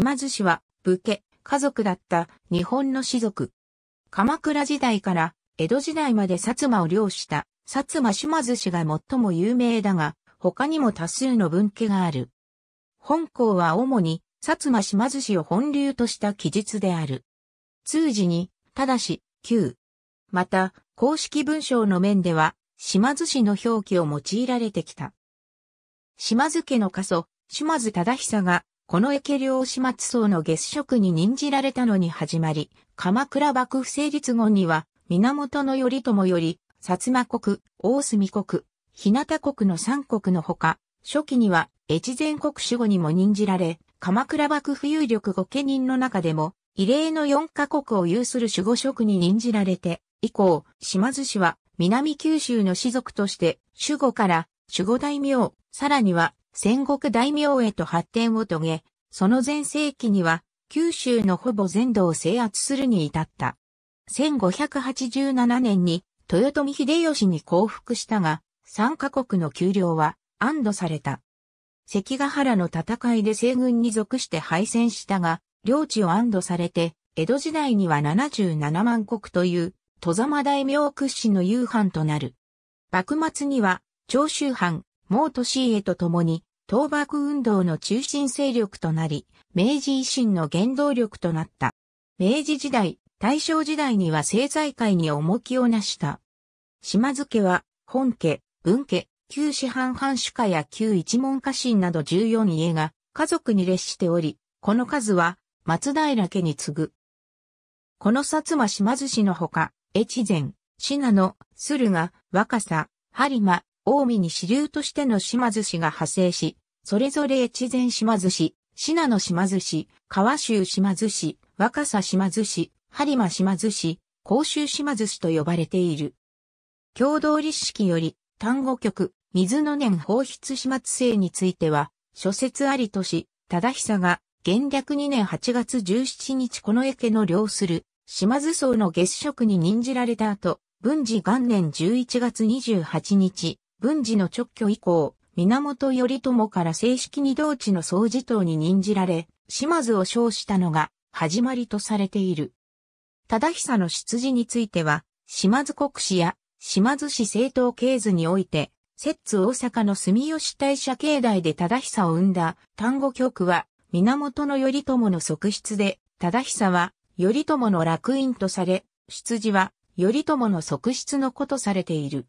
島津氏は武家、家族だった日本の士族。鎌倉時代から江戸時代まで薩摩を領した薩摩島津氏が最も有名だが、他にも多数の分家がある。本校は主に薩摩島津氏を本流とした記述である。通時に、ただし、旧。また、公式文章の面では、島津氏の表記を用いられてきた。島津家の家祖、島津忠久がこの駅両始末層の月食に任じられたのに始まり、鎌倉幕府成立後には、源頼朝より、薩摩国、大隅国、日向国の三国のほか、初期には、越前国守護にも任じられ、鎌倉幕府有力御家人の中でも、異例の四カ国を有する守護職に任じられて、以降、島津氏は、南九州の士族として、守護から、守護大名、さらには、戦国大名へと発展を遂げ、その前世紀には九州のほぼ全土を制圧するに至った。1587年に豊臣秀吉に降伏したが、3カ国の丘陵は安堵された。関ヶ原の戦いで西軍に属して敗戦したが、領地を安堵されて、江戸時代には77万国という、戸様大名屈指の夕飯となる。幕末には、長州藩、毛利家へと共に、倒幕運動の中心勢力となり、明治維新の原動力となった。明治時代、大正時代には政財界に重きをなした。島津家は、本家、文家、旧市販藩主家や旧一門家臣など14家が家族に列しており、この数は松平家に次ぐ。この薩摩島津氏のほか、越前、信濃、駿河、若狭、播磨、近江に支流としての島津氏が派生し、それぞれ越前島津氏、品野島津氏、川州島津氏、若狭島津氏、播磨島津氏、甲州島津氏と呼ばれている。共同立式より、単語局、水の年放出島津制については、諸説ありとし、忠久が、元略2年8月17日この池の漁する、島津荘の月食に任じられた後、文治元年11月28日、文治の直居以降、源頼朝から正式に同地の総持党に任じられ、島津を称したのが始まりとされている。忠久の出自については、島津国史や島津市政党系図において、摂津大阪の住吉大社境内で忠久を生んだ単語教区は、源頼朝の側室で、忠久は頼朝の楽院とされ、出自は頼朝の側室の子とされている。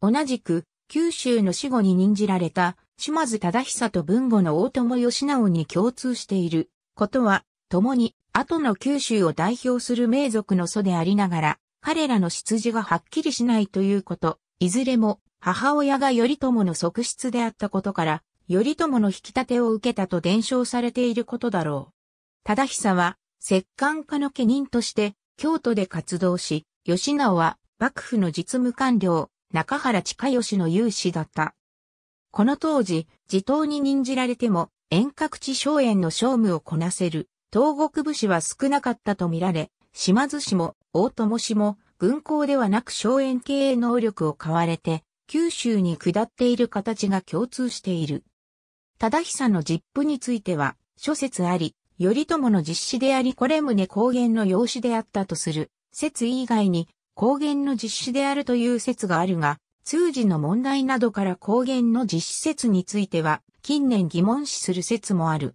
同じく、九州の死後に任じられた、島津忠久と文後の大友義直に共通していることは、共に後の九州を代表する名族の祖でありながら、彼らの出自がはっきりしないということ、いずれも母親が頼朝の側室であったことから、頼朝の引き立てを受けたと伝承されていることだろう。忠久は、摂関家の家人として、京都で活動し、義直は幕府の実務官僚、中原近義の有志だった。この当時、地頭に任じられても、遠隔地荘園の商務をこなせる、東国武士は少なかったとみられ、島津氏も大友氏も軍港ではなく荘園経営能力を買われて、九州に下っている形が共通している。忠久の実父については、諸説あり、頼朝の実施でありこれ宗高原の養子であったとする、説以外に、光原の実施であるという説があるが、通時の問題などから光原の実施説については、近年疑問視する説もある。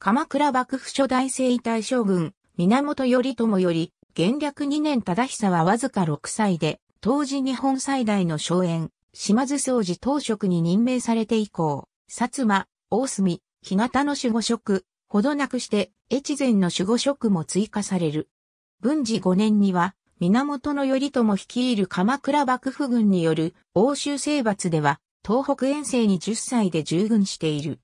鎌倉幕府初代征夷大将軍、源頼朝より、元略2年忠久はわずか6歳で、当時日本最大の荘園、島津総治当職に任命されて以降、薩摩、大隅、干潟の守護職、ほどなくして、越前の守護職も追加される。文治5年には、源頼朝率いる鎌倉幕府軍による欧州征伐では、東北遠征に10歳で従軍している。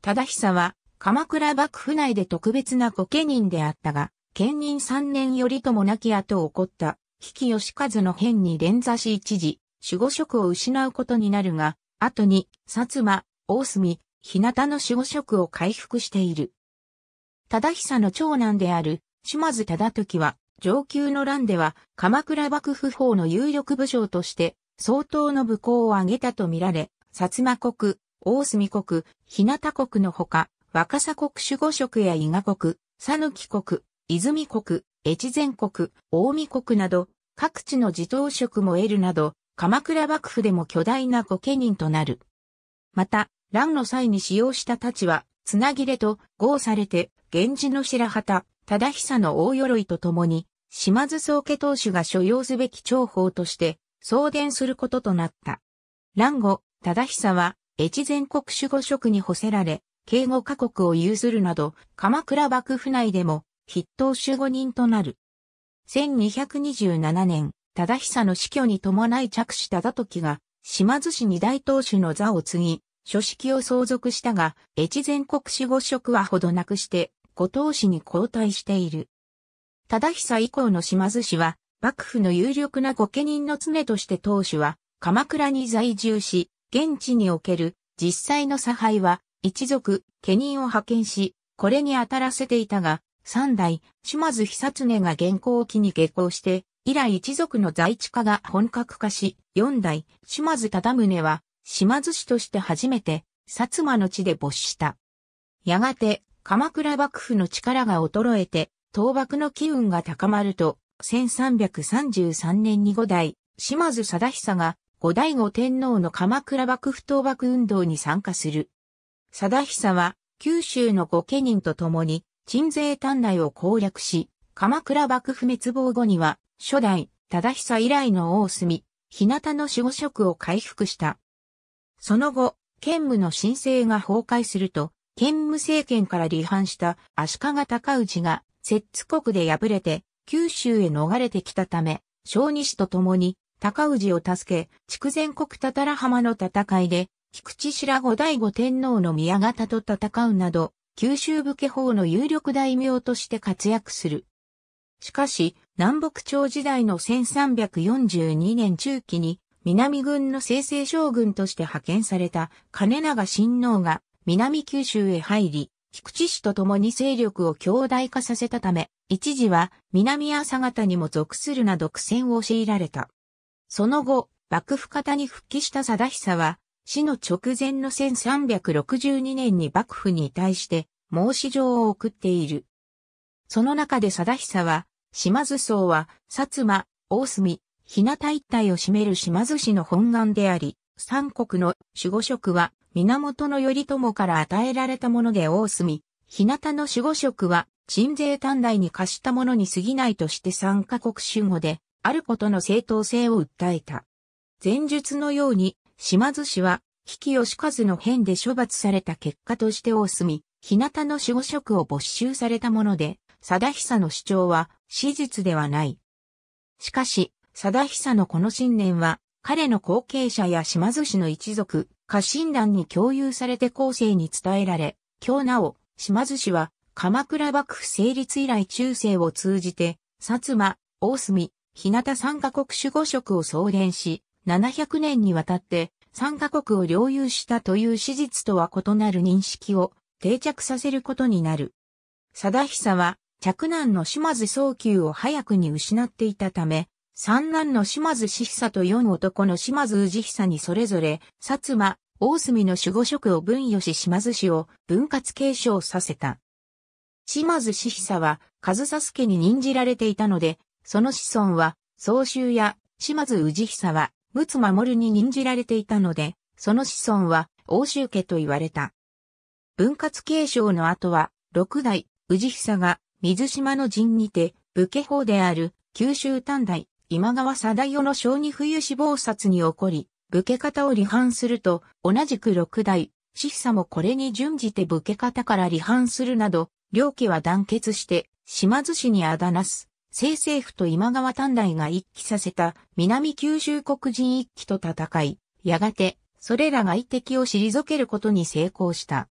忠久は、鎌倉幕府内で特別な御家人であったが、兼任3年頼朝亡き後起こった、比企義和の変に連座し一時、守護職を失うことになるが、後に、薩摩、大隅、日向の守護職を回復している。忠久の長男である、島津忠時は、上級の乱では、鎌倉幕府法の有力武将として、相当の武功を挙げたとみられ、薩摩国、大隅国、日向国のほか、若狭国守護職や伊賀国、讃岐国、泉国、越前国、近江国など、各地の自頭職も得るなど、鎌倉幕府でも巨大な御家人となる。また、乱の際に使用した太刀は、つなぎれと合されて、源氏の白旗、忠久の大鎧と共に、島津宗家当主が所要すべき重宝として、送電することとなった。乱後、忠久は、越前国守護職に補せられ、敬語家国を有するなど、鎌倉幕府内でも、筆頭守護人となる。1227年、忠久の死去に伴い着手忠時が、島津氏二大当主の座を継ぎ、書式を相続したが、越前国守護職はほどなくして、後藤氏に交代している。忠久以降の島津氏は、幕府の有力な御家人の常として当主は、鎌倉に在住し、現地における実際の差配は、一族、家人を派遣し、これに当たらせていたが、三代、島津久常が現行を機に下校して、以来一族の在地化が本格化し、四代、島津忠宗は、島津氏として初めて、薩摩の地で没した。やがて、鎌倉幕府の力が衰えて、倒幕の機運が高まると、1333年に五代、島津貞久が五代後天皇の鎌倉幕府倒幕運動に参加する。貞久は九州の御家人と共に鎮西丹内を攻略し、鎌倉幕府滅亡後には初代忠久以来の大隅、日向の守護職を回復した。その後、兼務の申請が崩壊すると、県務政権から離反した足利尊氏が、摂津国で敗れて、九州へ逃れてきたため、小西と共に、尊氏を助け、筑前国たたら浜の戦いで、菊池白後醍醐天皇の宮方と戦うなど、九州武家法の有力大名として活躍する。しかし、南北朝時代の1342年中期に、南軍の生々将軍として派遣された金長親王が南九州へ入り、菊池氏と共に勢力を強大化させたため、一時は南朝方にも属するなど苦戦を強いられた。その後、幕府方に復帰した貞久は、死の直前の1362年に幕府に対して申し状を送っている。その中で貞久は、島津荘は、薩摩、大隅、日向一帯を占める島津氏の本願であり、三国の守護職は、源頼朝から与えられたもので大隅、日向の守護職は、鎮西短大に貸したものに過ぎないとして参カ国守護で、あることの正当性を訴えた。前述のように、島津氏は、比企義和の変で処罰された結果として大隅、日向の守護職を没収されたもので、貞久の主張は、史実ではない。しかし、貞久のこの信念は、彼の後継者や島津氏の一族、家臣団に共有されて後世に伝えられ、今日なお、島津氏は、鎌倉幕府成立以来中世を通じて、薩摩、大隅、日向三カ国守護職を総連し、700年にわたって三カ国を領有したという史実とは異なる認識を定着させることになる。貞久は、嫡男の島津早急を早くに失っていたため、三男の島津志久と四男の島津氏久にそれぞれ、薩摩、大隅の守護職を分与し島津氏を分割継承させた。島津氏久は、和佐助に任じられていたので、その子孫は、総州や島津氏久は、陸奥守に任じられていたので、その子孫は、欧州家と言われた。分割継承の後は、六代、氏久が、水島の陣にて、武家法である、九州短大、今川貞代の小児冬死亡殺に起こり、武家方を離反すると、同じく六代、死久もこれに準じて武家方から離反するなど、両家は団結して、島津氏にあだなす、清政府と今川短大が一揆させた南九州国人一揆と戦い、やがて、それら外敵を退けることに成功した。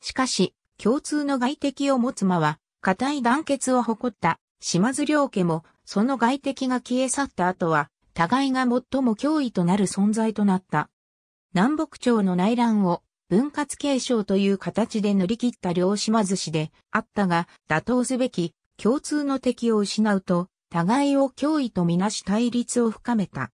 しかし、共通の外敵を持つ間は、固い団結を誇った島津両家もその外敵が消え去った後は、互いが最も脅威となる存在となった。南北朝の内乱を分割継承という形で乗り切った両島寿司であったが、打倒すべき共通の敵を失うと、互いを脅威とみなし対立を深めた。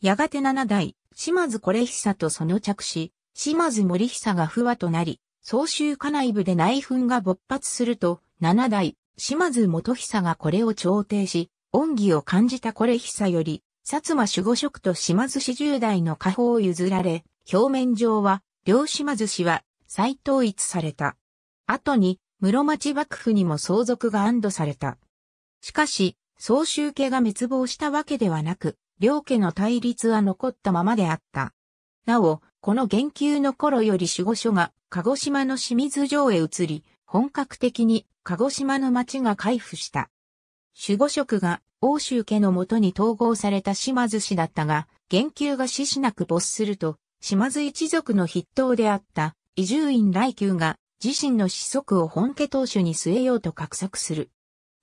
やがて七代、島津これ久とその着し、島津森久が不和となり、総集家内部で内紛が勃発すると、七代、島津元久がこれを調停し、恩義を感じたこれ久より、薩摩守護職と島津氏十代の家宝を譲られ、表面上は、両島津氏は再統一された。後に、室町幕府にも相続が安堵された。しかし、総集家が滅亡したわけではなく、両家の対立は残ったままであった。なお、この言及の頃より守護所が鹿児島の清水城へ移り、本格的に鹿児島の町が回復した。守護職が欧州家のもとに統合された島津氏だったが、言及が死しなく没すると、島津一族の筆頭であった伊集院来宮が自身の子息を本家当主に据えようと画策する。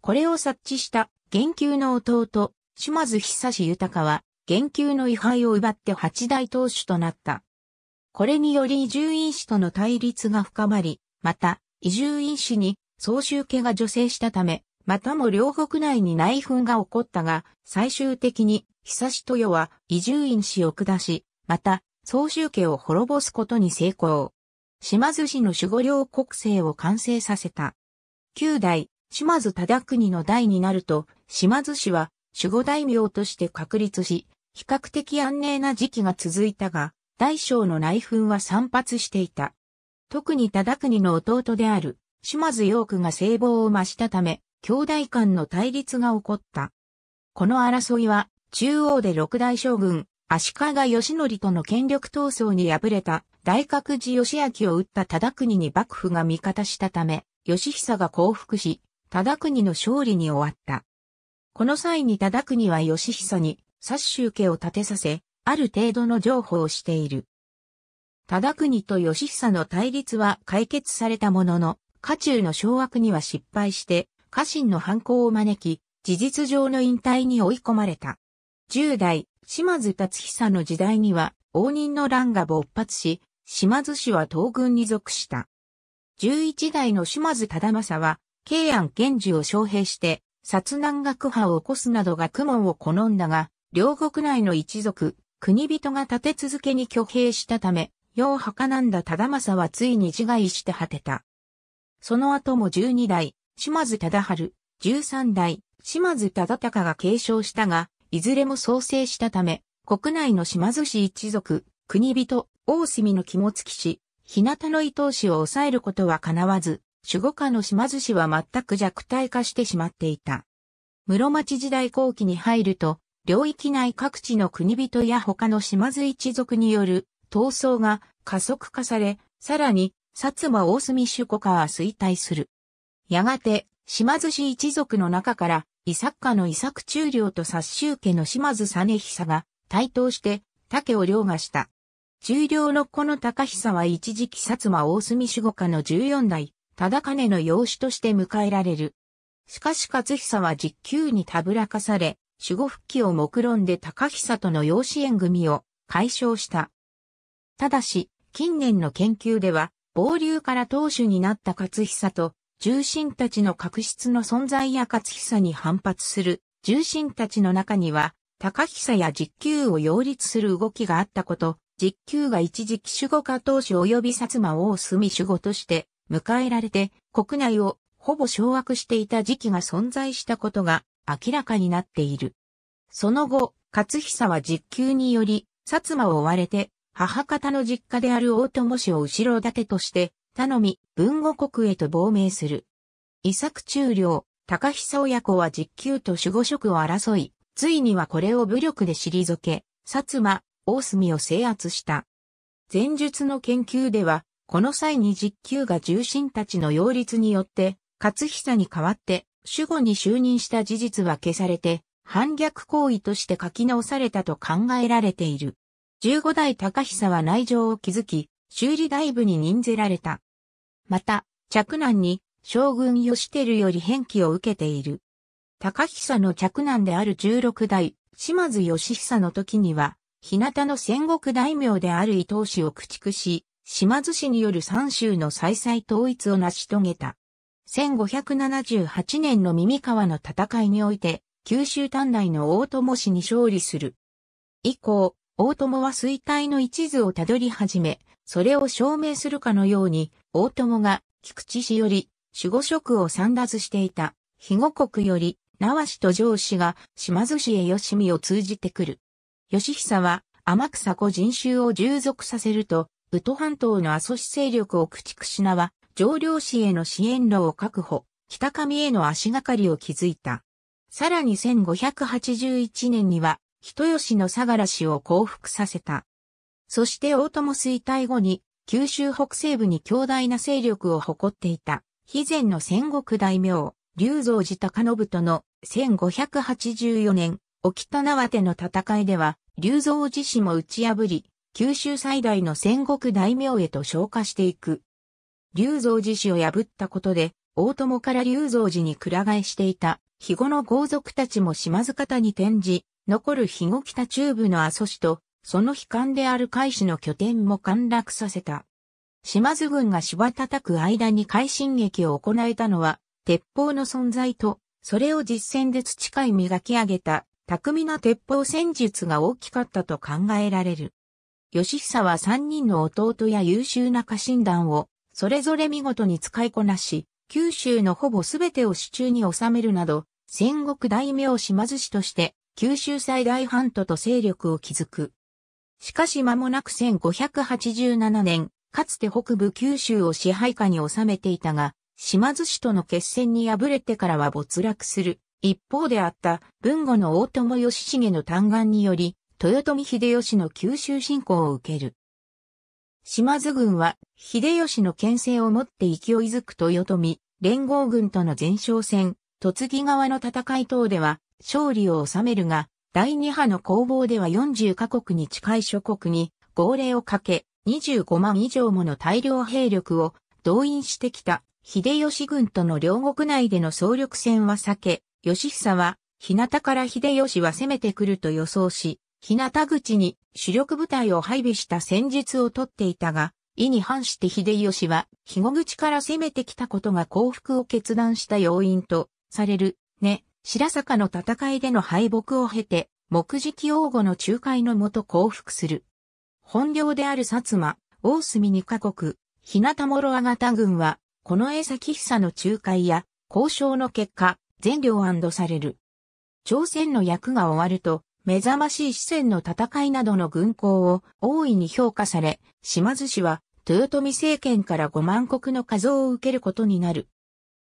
これを察知した言及の弟、島津久志豊は、言及の位牌を奪って八大当主となった。これにより伊集院氏との対立が深まり、また、伊集院氏に総集家が助成したため、またも両国内に内紛が起こったが、最終的に、久し豊は移住院氏を下し、また、総集家を滅ぼすことに成功。島津氏の守護領国政を完成させた。九代、島津忠国の代になると、島津氏は守護大名として確立し、比較的安寧な時期が続いたが、大将の内紛は散発していた。特に忠国の弟である島津陽区が聖望を増したため、兄弟間の対立が起こった。この争いは、中央で六大将軍、足利義則との権力闘争に敗れた大覚寺義明を撃った忠国に幕府が味方したため、義久が降伏し、忠国の勝利に終わった。この際に忠国は義久に、殺衆家を立てさせ、ある程度の譲歩をしている。忠国と義久の対立は解決されたものの、家中の掌握には失敗して、家臣の犯行を招き、事実上の引退に追い込まれた。10代、島津達久の時代には、応仁の乱が勃発し、島津氏は東軍に属した。11代の島津忠政は、慶安源氏を招聘して、殺難学派を起こすなどが苦問を好んだが、両国内の一族、国人が立て続けに挙兵したため、世をはかなんだ忠政はついに自害して果てた。その後も12代、島津忠春、13代、島津忠隆が継承したが、いずれも創生したため、国内の島津氏一族、国人、大隅の肝付き氏、日向の伊藤氏を抑えることは叶わず、守護下の島津氏は全く弱体化してしまっていた。室町時代後期に入ると、領域内各地の国人や他の島津一族による闘争が加速化され、さらに薩摩大隅主国家は衰退する。やがて、島津氏一族の中から、伊作家の伊作中領と薩州家の島津実久が、対等して、竹を凌駕した。中領の子の高久は一時期薩摩大隅守護家の14代、忠金の養子として迎えられる。しかし勝久は実急にたぶらかされ、守護復帰を目論んで高久との養子縁組を解消した。ただし、近年の研究では、傍流から当主になった勝久と、重臣たちの確執の存在や勝久に反発する重臣たちの中には、高久や実給を擁立する動きがあったこと、実給が一時期守護家当主及び薩摩を住み守護として迎えられて、国内をほぼ掌握していた時期が存在したことが明らかになっている。その後、勝久は実給により、薩摩を追われて、母方の実家である大友氏を後ろ盾として、頼み、文後国へと亡命する。伊作中領、高久親子は実給と守護職を争い、ついにはこれを武力で退け、薩摩、大隅を制圧した。前述の研究では、この際に実給が重臣たちの擁立によって、勝久に代わって、守護に就任した事実は消されて、反逆行為として書き直されたと考えられている。15代高久は内情を築き、修理大部に任ぜられた。また、嫡男に将軍義輝より返記を受けている。高久の嫡男である16代、島津義久の時には、日向の戦国大名である伊藤氏を駆逐し、島津氏による三州の再々統一を成し遂げた。1578年の耳川の戦いにおいて、九州短大の大友氏に勝利する。以降、大友は衰退の一途をたどり始め、それを証明するかのように、大友が菊池氏より守護職を散脱していた、肥後国より縄氏と上氏が島津氏へ吉見を通じてくる。吉久は天草子人衆を従属させると、宇都半島の阿蘇市勢力を駆逐しなは、上領市への支援路を確保、北上への足がかりを築いた。さらに1581年には、人吉の相良氏を降伏させた。そして大友衰退後に、九州北西部に強大な勢力を誇っていた、肥前の戦国大名、龍蔵寺高信との1584年、沖田縄手の戦いでは、龍蔵寺氏も打ち破り、九州最大の戦国大名へと昇華していく。龍蔵寺氏を破ったことで、大友から龍蔵寺に倶替えしていた、肥後の豪族たちも島津方に転じ、残る肥後北中部の阿蘇市と、その悲観である海市の拠点も陥落させた。島津軍が芝叩く間に海進撃を行えたのは、鉄砲の存在と、それを実戦で培い磨き上げた、巧みな鉄砲戦術が大きかったと考えられる。義久は三人の弟や優秀な家臣団を、それぞれ見事に使いこなし、九州のほぼすべてを手中に収めるなど、戦国大名島津氏として九州最大半島と勢力を築く。しかし間もなく1587年、かつて北部九州を支配下に収めていたが、島津市との決戦に敗れてからは没落する。一方であった文後の大友義重の嘆願により、豊臣秀吉の九州侵攻を受ける。島津軍は秀吉の牽制をもって勢いづく豊臣、連合軍との前哨戦、突木側の戦い等では勝利を収めるが、第2波の攻防では40カ国に近い諸国に号令をかけ、25万以上もの大量兵力を動員してきた秀吉軍との両国内での総力戦は避け、義久は、日向から秀吉は攻めてくると予想し、日向口に主力部隊を配備した戦術をとっていたが、意に反して秀吉は、肥後口から攻めてきたことが降伏を決断した要因とされる、ね、白坂の戦いでの敗北を経て、木敷王吾の仲介のもと降伏する。本領である薩摩、大隅二カ国、日向諸あ型軍は、この江崎久の仲介や交渉の結果、全領安堵される。朝鮮の役が終わると、目覚ましい四川の戦いなどの軍港を大いに評価され、島津氏は豊臣政権から5万国の数を受けることになる。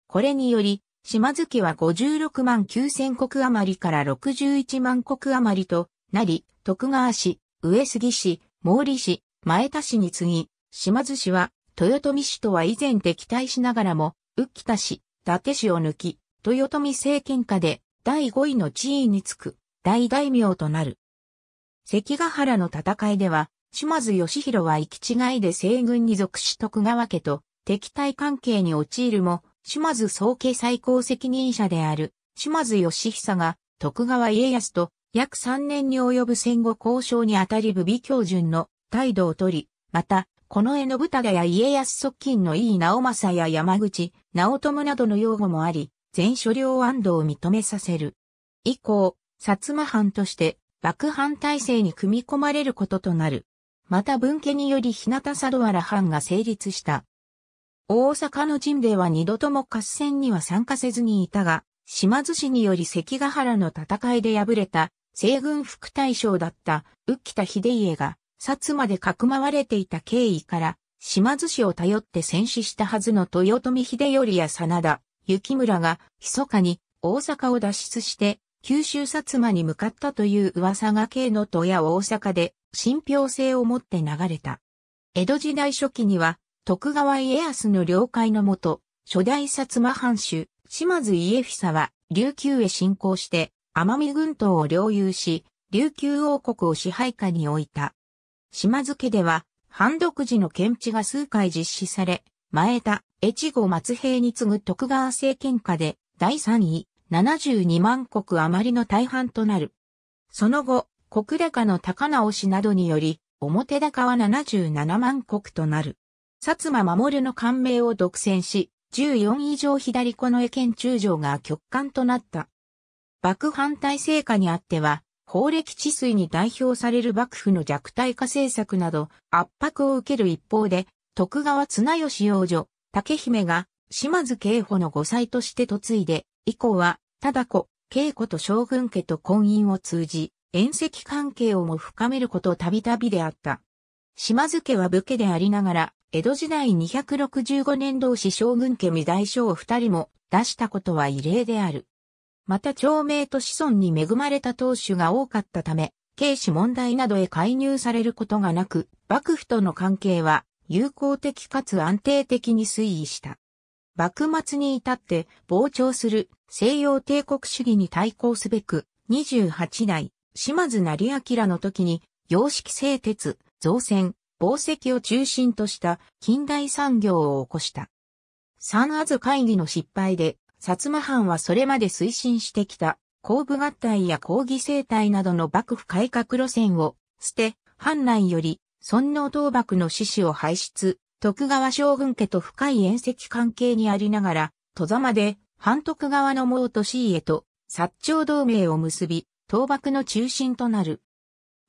これにより、島津家は56万9000国余りから61万国余りとなり、徳川氏、上杉氏、毛利氏、前田氏に次ぎ、島津氏は、豊臣氏とは以前敵対しながらも、浮田氏、伊達氏を抜き、豊臣政権下で第5位の地位につく大大名となる。関ヶ原の戦いでは、島津義弘は行き違いで西軍に属し徳川家と敵対関係に陥るも、島津総家最高責任者である島津義久が徳川家康と約3年に及ぶ戦後交渉にあたり武備教順の態度をとり、また、この絵の豚忠や家康側近の井伊直政や山口、直友などの擁護もあり、全所領安堵を認めさせる。以降、薩摩藩として幕藩体制に組み込まれることとなる。また文家により日向佐渡原藩が成立した。大阪の陣では二度とも合戦には参加せずにいたが、島津市により関ヶ原の戦いで敗れた西軍副大将だった浮田秀家が薩摩でかくまわれていた経緯から島津市を頼って戦死したはずの豊臣秀頼や真田、幸村が密かに大阪を脱出して九州薩摩に向かったという噂が慶の都や大阪で信憑性を持って流れた。江戸時代初期には徳川家康の了解のもと、初代薩摩藩主、島津家久は、琉球へ侵攻して、奄美群島を領有し、琉球王国を支配下に置いた。島津家では、藩独自の検地が数回実施され、前田、越後松平に次ぐ徳川政権下で、第3位、72万国余りの大半となる。その後、国高の高直しなどにより、表高は77万国となる。薩摩守の官名を独占し、14以上左この江県中将が極官となった。幕反対成果にあっては、法暦治水に代表される幕府の弱体化政策など圧迫を受ける一方で、徳川綱吉養女、竹姫が島津慶保の5妻として嫁いで、以降は、ただ子、慶子と将軍家と婚姻を通じ、遠石関係をも深めることたびたびであった。島津家は武家でありながら、江戸時代265年同士将軍家未大将二人も出したことは異例である。また長命と子孫に恵まれた当主が多かったため、軽視問題などへ介入されることがなく、幕府との関係は友好的かつ安定的に推移した。幕末に至って膨張する西洋帝国主義に対抗すべく、28代、島津成明の時に、様式製鉄、造船、宝石を中心とした近代産業を起こした。三阿図会議の失敗で、薩摩藩はそれまで推進してきた、公部合体や抗議生態などの幕府改革路線を捨て、藩内より尊皇倒幕の志士を排出、徳川将軍家と深い縁石関係にありながら、戸ざまで、藩徳川の毛利氏へと、薩長同盟を結び、倒幕の中心となる、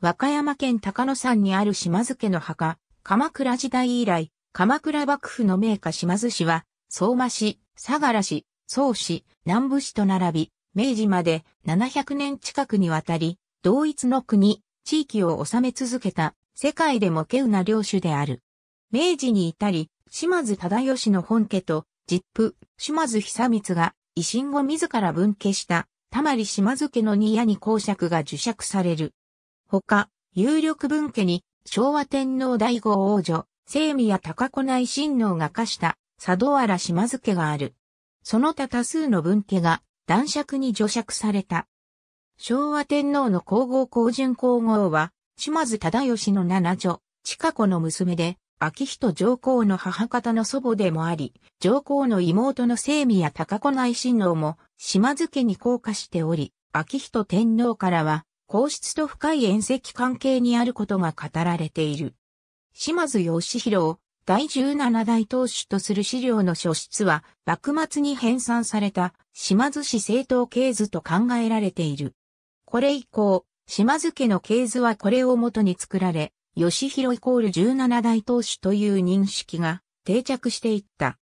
和歌山県高野山にある島津家の墓、鎌倉時代以来、鎌倉幕府の名家島津氏は、相馬市、相良市、宗市、南部市と並び、明治まで700年近くにわたり、同一の国、地域を治め続けた、世界でも稀有な領主である。明治に至り、島津忠義の本家と、実父、島津久光が、維新後自ら分家した、たまり島津家の庭に公爵が受爵される。ほか、有力分家に昭和天皇第五王女、清宮高子内親王が課した佐渡原島津家がある。その他多数の分家が男爵に除爵された。昭和天皇の皇后皇順皇后は、島津忠義の七女、近子の娘で、秋人上皇の母方の祖母でもあり、上皇の妹の清宮高子内親王も、島津家に降下しており、秋人天皇からは、皇室と深い縁石関係にあることが語られている。島津義弘を第十七代当主とする資料の書室は、幕末に編纂された島津氏政党系図と考えられている。これ以降、島津家の系図はこれをもとに作られ、義弘イコール十七代当主という認識が定着していった。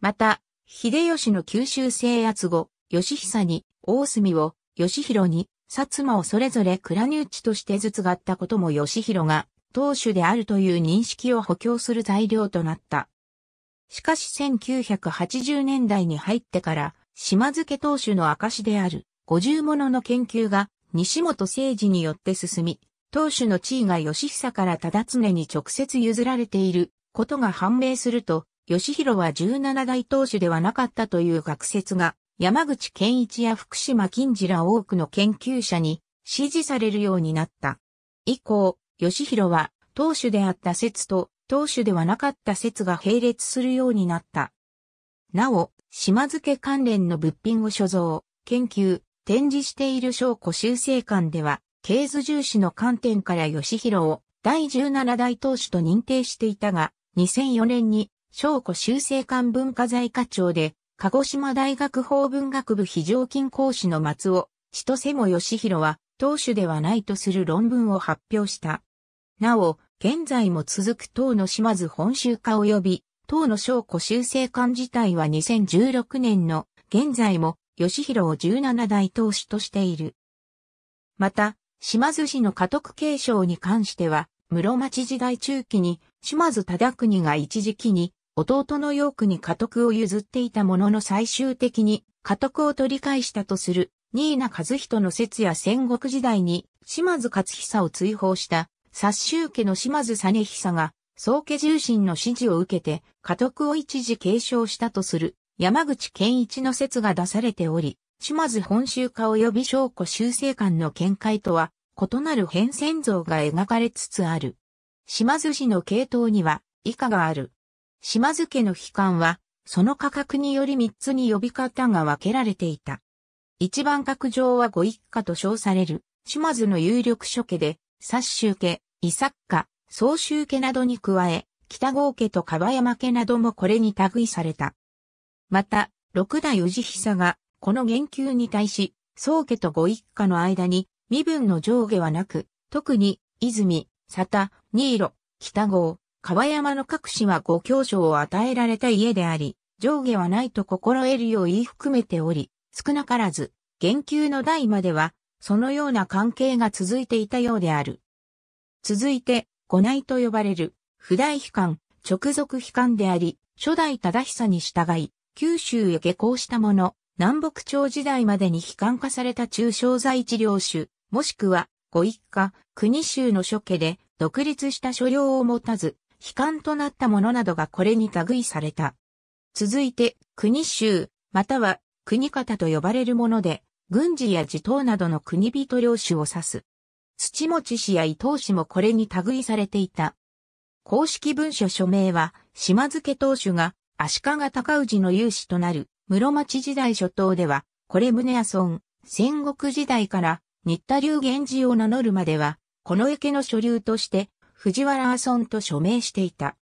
また、秀吉の九州制圧後、義久に、大隅を、義弘に、薩摩をそれぞれ蔵入地としてずつがったことも義弘が当主であるという認識を補強する材料となった。しかし1980年代に入ってから、島津家当主の証である五十物の研究が西本政治によって進み、当主の地位が義久から忠常に直接譲られていることが判明すると、義弘は17代当主ではなかったという学説が山口健一や福島金次ら多くの研究者に支持されるようになった。以降、吉弘は当主であった説と当主ではなかった説が並列するようになった。なお、島津家関連の物品を所蔵、研究、展示している証拠修正館では、経図重視の観点から吉弘を第17代当主と認定していたが、2004年に証拠修正館文化財課長で鹿児島大学法文学部非常勤講師の松尾、千歳も義弘は、当主ではないとする論文を発表した。なお、現在も続く党の島津本州化及び、党の小古修正官自体は2016年の、現在も、義弘を17代当主としている。また、島津氏の家督継承に関しては、室町時代中期に、島津忠国が一時期に、弟のヨークに家督を譲っていたものの最終的に家督を取り返したとする新名和人の説や戦国時代に島津勝久を追放した殺衆家の島津実久が宗家重臣の指示を受けて家督を一時継承したとする山口健一の説が出されており、島津本州化及び証拠修正官の見解とは異なる変遷像が描かれつつある。島津氏の系統には以下がある。島津家の悲観は、その価格により3つに呼び方が分けられていた。一番格上はご一家と称される、島津の有力諸家で、殺州家、伊作家、総州家などに加え、北郷家と川山家などもこれに類された。また、六代次久が、この言及に対し、宗家とご一家の間に、身分の上下はなく、特に、泉、佐田、新色、北郷、川山の各市はご教書を与えられた家であり、上下はないと心得るよう言い含めており、少なからず、言及の代までは、そのような関係が続いていたようである。続いて、五内と呼ばれる、不代悲観、直属悲観であり、初代忠久に従い、九州へ下校した者、南北朝時代までに悲観化された中小在治領主、もしくは、ご一家、国衆の諸家で、独立した所領を持たず、悲観となったものなどがこれに類された。続いて、国衆、または国方と呼ばれるもので、軍事や地頭などの国人領主を指す。土持氏や伊藤氏もこれに類されていた。公式文書署名は、島津家当主が足利高氏の有志となる室町時代初頭では、これ宗屋村、戦国時代から新田流源氏を名乗るまでは、この池の所流として藤原阿孫と署名していた。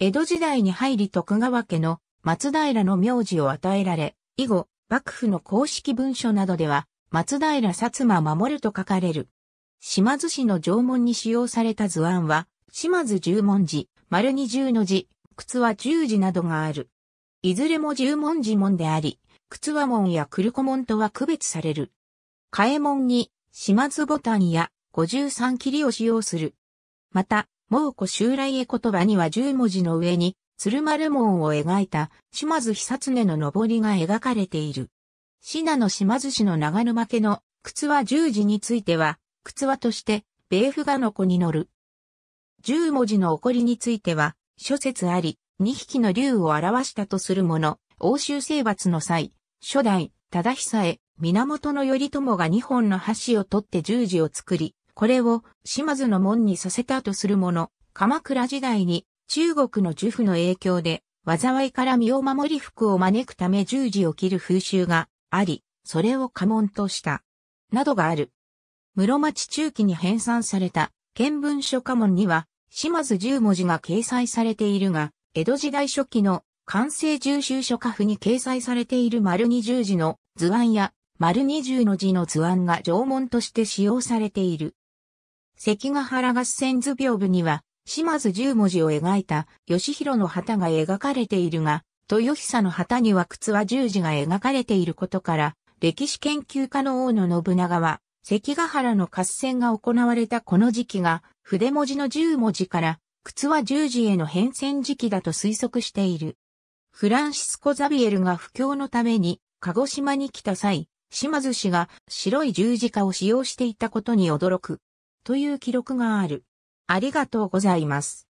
江戸時代に入り徳川家の松平の名字を与えられ、以後、幕府の公式文書などでは、松平薩摩守ると書かれる。島津氏の縄文に使用された図案は、島津十文字、丸二十の字、靴は十字などがある。いずれも十文字門であり、靴は門やクルコ門とは区別される。替え門に、島津ボタンや五十三切りを使用する。また、蒙古襲来絵言葉には十文字の上に、鶴丸門を描いた島津久常の上りが描かれている。品の島津市の長沼家の靴は十字については、靴はとして、米府がの子に乗る。十文字の起こりについては、諸説あり、二匹の竜を表したとするもの、欧州征伐の際、初代、忠久へ、源頼朝が二本の箸を取って十字を作り、これを島津の門にさせたとするもの、鎌倉時代に中国の呪婦の影響で、災いから身を守り服を招くため十字を切る風習があり、それを家紋とした、などがある。室町中期に編纂された、見文書家紋には、島津十文字が掲載されているが、江戸時代初期の完成重修書家譜に掲載されている丸二十字の図案や丸二十の字の図案が縄文として使用されている。関ヶ原合戦図屏風には、島津十文字を描いた吉弘の旗が描かれているが、豊久の旗には靴は十字が描かれていることから、歴史研究家の大野信長は、関ヶ原の合戦が行われたこの時期が、筆文字の十文字から、靴は十字への変遷時期だと推測している。フランシスコ・ザビエルが布教のために、鹿児島に来た際、島津氏が白い十字架を使用していたことに驚く。という記録がある。ありがとうございます。